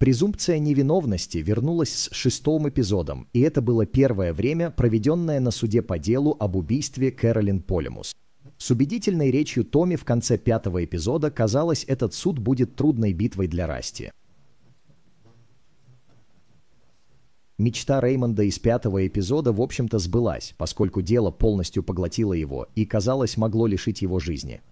Презумпция невиновности вернулась с шестым эпизодом, и это было первое время, проведенное на суде по делу об убийстве Кэролин Полимус. С убедительной речью Томми в конце пятого эпизода казалось, этот суд будет трудной битвой для Расти. Мечта Реймонда из пятого эпизода, в общем-то, сбылась, поскольку дело полностью поглотило его и, казалось, могло лишить его жизни.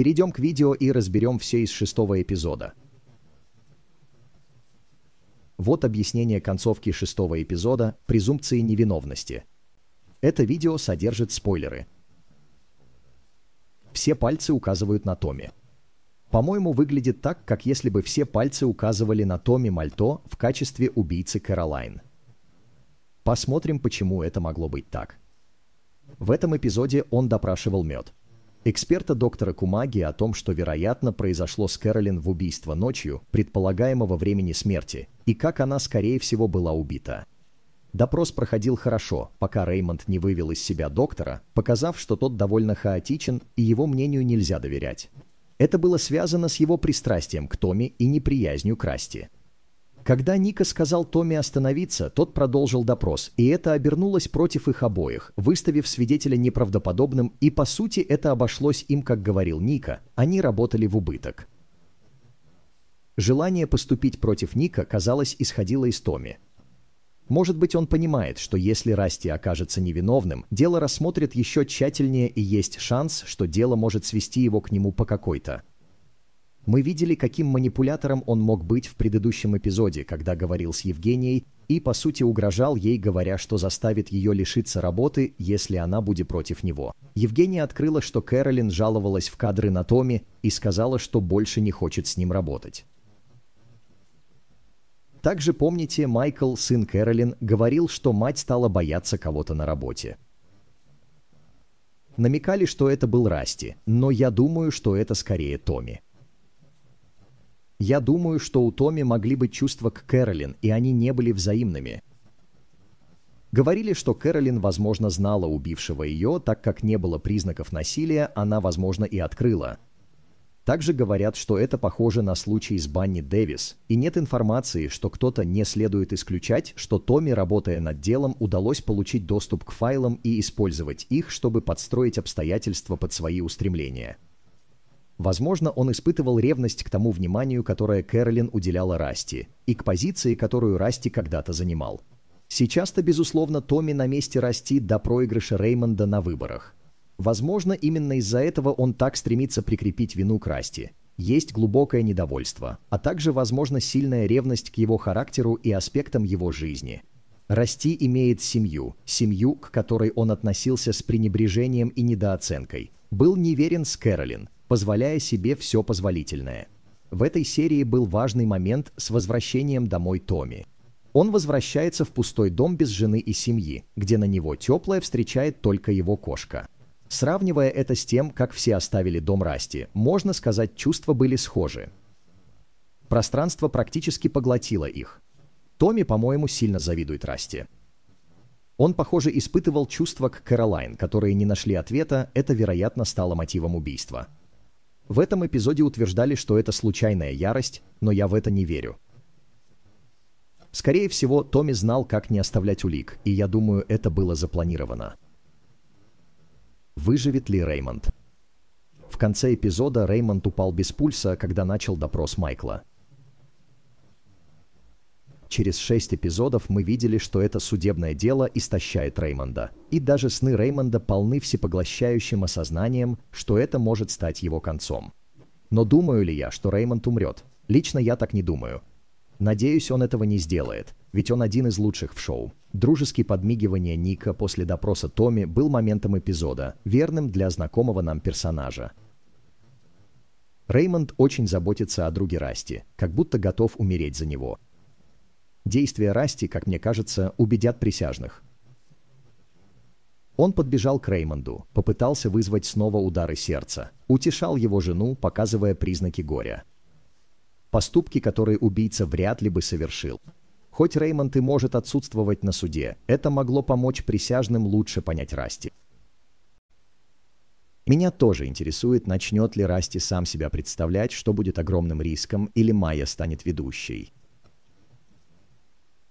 Перейдем к видео и разберем все из шестого эпизода. Вот объяснение концовки шестого эпизода «Презумпции невиновности». Это видео содержит спойлеры. Все пальцы указывают на Томи. По-моему, выглядит так, как если бы все пальцы указывали на Томи Мальто в качестве убийцы Кэролайн. Посмотрим, почему это могло быть так. В этом эпизоде он допрашивал мед. Эксперта доктора Кумаги о том, что, вероятно, произошло с Кэролин в убийство ночью, предполагаемого времени смерти, и как она, скорее всего, была убита. Допрос проходил хорошо, пока Реймонд не вывел из себя доктора, показав, что тот довольно хаотичен и его мнению нельзя доверять. Это было связано с его пристрастием к Томе и неприязнью к Расти. Когда Ника сказал Томми остановиться, тот продолжил допрос, и это обернулось против их обоих, выставив свидетеля неправдоподобным, и по сути это обошлось им, как говорил Ника, они работали в убыток. Желание поступить против Ника, казалось, исходило из Томми. Может быть, он понимает, что если Расти окажется невиновным, дело рассмотрят еще тщательнее и есть шанс, что дело может свести его к нему по какой-то мы видели, каким манипулятором он мог быть в предыдущем эпизоде, когда говорил с Евгенией и, по сути, угрожал ей, говоря, что заставит ее лишиться работы, если она будет против него. Евгения открыла, что Кэролин жаловалась в кадры на Томи и сказала, что больше не хочет с ним работать. Также помните, Майкл, сын Кэролин, говорил, что мать стала бояться кого-то на работе. Намекали, что это был Расти, но я думаю, что это скорее Томи. Я думаю, что у Томи могли быть чувства к Кэролин, и они не были взаимными. Говорили, что Кэролин, возможно, знала убившего ее, так как не было признаков насилия, она, возможно, и открыла. Также говорят, что это похоже на случай с Банни Дэвис, и нет информации, что кто-то не следует исключать, что Томми, работая над делом, удалось получить доступ к файлам и использовать их, чтобы подстроить обстоятельства под свои устремления. Возможно, он испытывал ревность к тому вниманию, которое Кэролин уделяла Расти, и к позиции, которую Расти когда-то занимал. Сейчас-то, безусловно, Томми на месте Расти до проигрыша Реймонда на выборах. Возможно, именно из-за этого он так стремится прикрепить вину к Расти. Есть глубокое недовольство, а также, возможно, сильная ревность к его характеру и аспектам его жизни – Расти имеет семью, семью, к которой он относился с пренебрежением и недооценкой. Был неверен с Кэролин, позволяя себе все позволительное. В этой серии был важный момент с возвращением домой Томи. Он возвращается в пустой дом без жены и семьи, где на него теплая встречает только его кошка. Сравнивая это с тем, как все оставили дом Расти, можно сказать, чувства были схожи. Пространство практически поглотило их. Томми, по-моему, сильно завидует Расти. Он, похоже, испытывал чувства к Кэролайн, которые не нашли ответа, это, вероятно, стало мотивом убийства. В этом эпизоде утверждали, что это случайная ярость, но я в это не верю. Скорее всего, Томми знал, как не оставлять улик, и я думаю, это было запланировано. Выживет ли Реймонд? В конце эпизода Реймонд упал без пульса, когда начал допрос Майкла. Через шесть эпизодов мы видели, что это судебное дело истощает Реймонда. И даже сны Реймонда полны всепоглощающим осознанием, что это может стать его концом. Но думаю ли я, что Реймонд умрет? Лично я так не думаю. Надеюсь, он этого не сделает, ведь он один из лучших в шоу. Дружеские подмигивания Ника после допроса Томми был моментом эпизода, верным для знакомого нам персонажа. Реймонд очень заботится о друге Расти, как будто готов умереть за него – Действия Расти, как мне кажется, убедят присяжных. Он подбежал к Реймонду, попытался вызвать снова удары сердца, утешал его жену, показывая признаки горя. Поступки, которые убийца вряд ли бы совершил. Хоть Реймонд и может отсутствовать на суде, это могло помочь присяжным лучше понять Расти. Меня тоже интересует, начнет ли Расти сам себя представлять, что будет огромным риском, или Майя станет ведущей.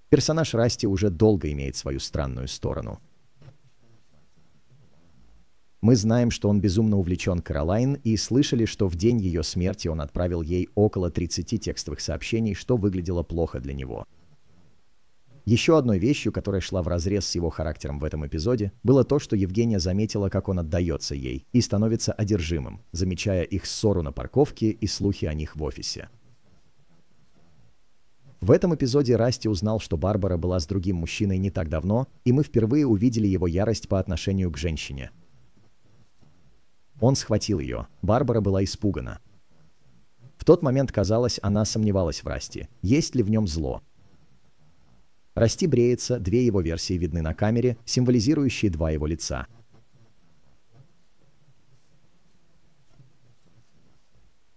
Персонаж Расти уже долго имеет свою странную сторону. Мы знаем, что он безумно увлечен Каролайн и слышали, что в день ее смерти он отправил ей около 30 текстовых сообщений, что выглядело плохо для него. Еще одной вещью, которая шла вразрез с его характером в этом эпизоде, было то, что Евгения заметила, как он отдается ей и становится одержимым, замечая их ссору на парковке и слухи о них в офисе. В этом эпизоде Расти узнал, что Барбара была с другим мужчиной не так давно, и мы впервые увидели его ярость по отношению к женщине. Он схватил ее. Барбара была испугана. В тот момент, казалось, она сомневалась в Расти, есть ли в нем зло. Расти бреется, две его версии видны на камере, символизирующие два его лица.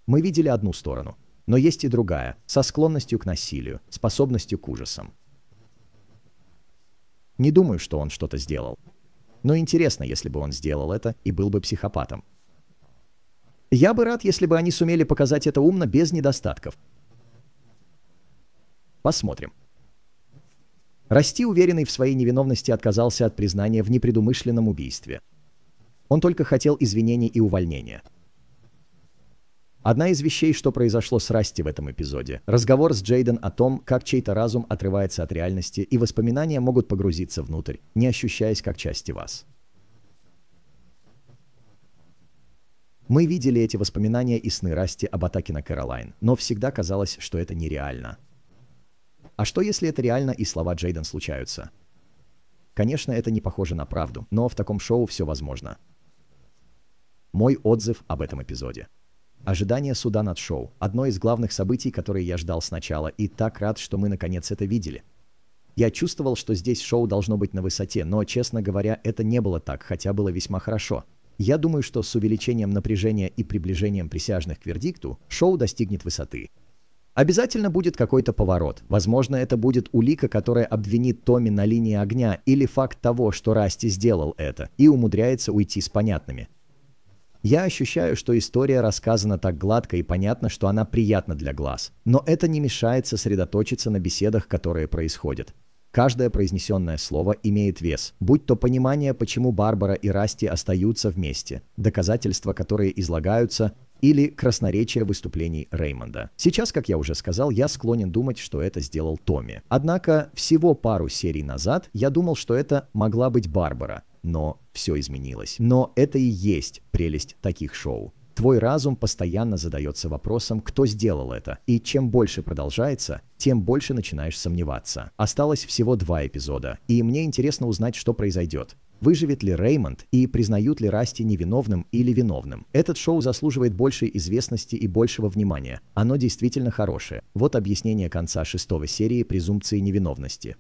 Мы видели одну сторону, но есть и другая, со склонностью к насилию, способностью к ужасам. Не думаю, что он что-то сделал. Но интересно, если бы он сделал это и был бы психопатом. Я бы рад, если бы они сумели показать это умно без недостатков. Посмотрим. Расти, уверенный в своей невиновности, отказался от признания в непредумышленном убийстве. Он только хотел извинений и увольнения. Одна из вещей, что произошло с Расти в этом эпизоде. Разговор с Джейден о том, как чей-то разум отрывается от реальности, и воспоминания могут погрузиться внутрь, не ощущаясь как части вас. Мы видели эти воспоминания и сны Расти об атаке на Кэролайн, но всегда казалось, что это нереально. А что если это реально и слова Джейден случаются? Конечно, это не похоже на правду, но в таком шоу все возможно. Мой отзыв об этом эпизоде. Ожидание суда над шоу – одно из главных событий, которые я ждал сначала, и так рад, что мы наконец это видели. Я чувствовал, что здесь шоу должно быть на высоте, но, честно говоря, это не было так, хотя было весьма хорошо. Я думаю, что с увеличением напряжения и приближением присяжных к вердикту шоу достигнет высоты. Обязательно будет какой-то поворот. Возможно, это будет улика, которая обвинит Томми на линии огня, или факт того, что Расти сделал это, и умудряется уйти с понятными – я ощущаю, что история рассказана так гладко и понятно, что она приятна для глаз. Но это не мешает сосредоточиться на беседах, которые происходят. Каждое произнесенное слово имеет вес, будь то понимание, почему Барбара и Расти остаются вместе, доказательства, которые излагаются, или красноречие выступлений Реймонда. Сейчас, как я уже сказал, я склонен думать, что это сделал Томми. Однако всего пару серий назад я думал, что это могла быть Барбара, но все изменилось. Но это и есть прелесть таких шоу. Твой разум постоянно задается вопросом, кто сделал это. И чем больше продолжается, тем больше начинаешь сомневаться. Осталось всего два эпизода, и мне интересно узнать, что произойдет. Выживет ли Реймонд и признают ли Расти невиновным или виновным? Этот шоу заслуживает большей известности и большего внимания. Оно действительно хорошее. Вот объяснение конца шестой серии презумпции невиновности.